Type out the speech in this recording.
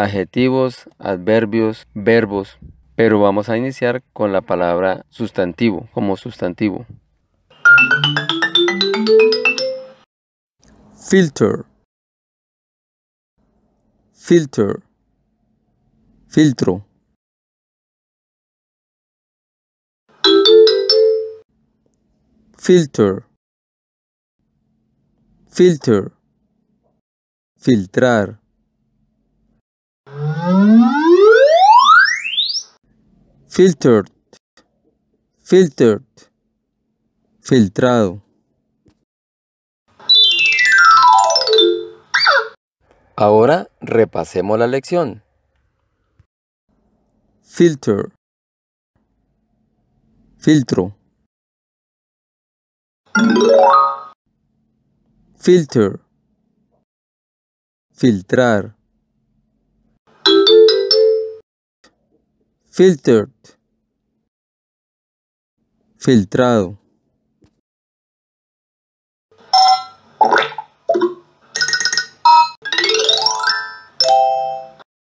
adjetivos, adverbios, verbos, pero vamos a iniciar con la palabra sustantivo, como sustantivo. Filter. Filter. Filtro. Filter. Filter. Filtrar. Filtered, filtered, filtrado. Ahora repasemos la lección. Filter. Filtro. Filter. Filtrar. filtered, filtrado.